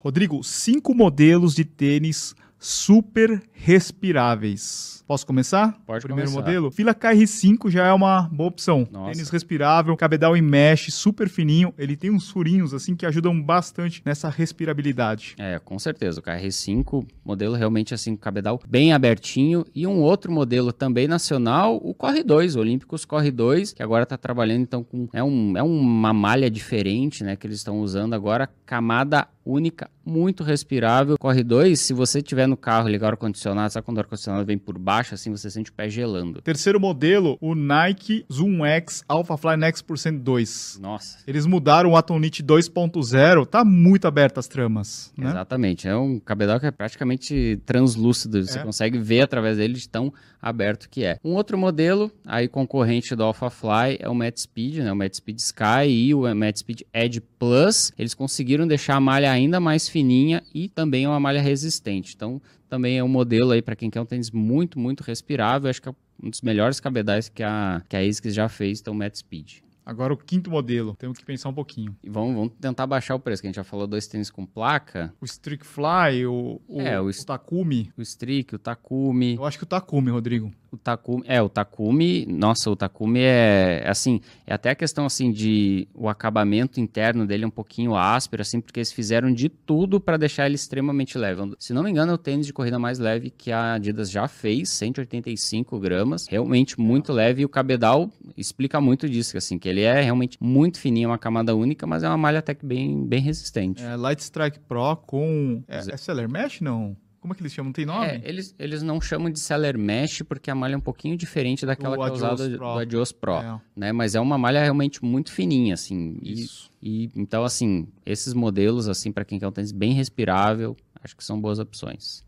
Rodrigo, cinco modelos de tênis super respiráveis. Posso começar? Pode Primeiro começar. modelo. Fila KR5 já é uma boa opção. Nossa. Tênis respirável, cabedal em mesh, super fininho. Ele tem uns furinhos assim que ajudam bastante nessa respirabilidade. É, com certeza. O KR5, modelo realmente assim, cabedal bem abertinho. E um outro modelo também nacional, o Corre 2, Olímpicos Corre 2, que agora tá trabalhando então com... É, um, é uma malha diferente, né, que eles estão usando agora, camada única, muito respirável. Corre 2, se você tiver no carro ligar o ar-condicionado, sabe quando o ar-condicionado vem por baixo, assim você sente o pé gelando. Terceiro modelo, o Nike Zoom X AlphaFly Next Percent 2. Nossa. Eles mudaram o Atonit 2.0, tá muito aberto as tramas, né? Exatamente, é um cabedal que é praticamente translúcido, você é. consegue ver através dele de tão aberto que é. Um outro modelo, aí concorrente do AlphaFly, é o MatSpeed, né? O Speed Sky e o Speed Edge Plus. Eles conseguiram deixar a malha ainda mais fininha e também é uma malha resistente. Então, também é um modelo aí para quem quer um tênis muito, muito respirável. Acho que é um dos melhores cabedais que a, que a ASICS já fez, então Matt Speed. Agora o quinto modelo, temos que pensar um pouquinho. E vamos, vamos tentar baixar o preço, que a gente já falou dois tênis com placa. O Streak Fly, o, o, é, o, o Takumi. O Streak, o Takumi. Eu acho que o Takumi, Rodrigo. O Takumi, é, o Takumi, nossa, o Takumi é, é, assim, é até a questão, assim, de o acabamento interno dele é um pouquinho áspero, assim, porque eles fizeram de tudo para deixar ele extremamente leve. Se não me engano, é o tênis de corrida mais leve que a Adidas já fez, 185 gramas, realmente muito leve, e o cabedal explica muito disso, assim, que ele é realmente muito fininho, é uma camada única, mas é uma malha até que bem, bem resistente. É, Light Strike Pro com... É, é, é Seller Mesh, não? Como é que eles chamam? Não tem é, nome? É, eles, eles não chamam de Seller Mesh porque a malha é um pouquinho diferente daquela que é usada do Adios Pro, é. né? Mas é uma malha realmente muito fininha, assim. Isso. E, e então, assim, esses modelos, assim, para quem quer um tênis bem respirável, acho que são boas opções.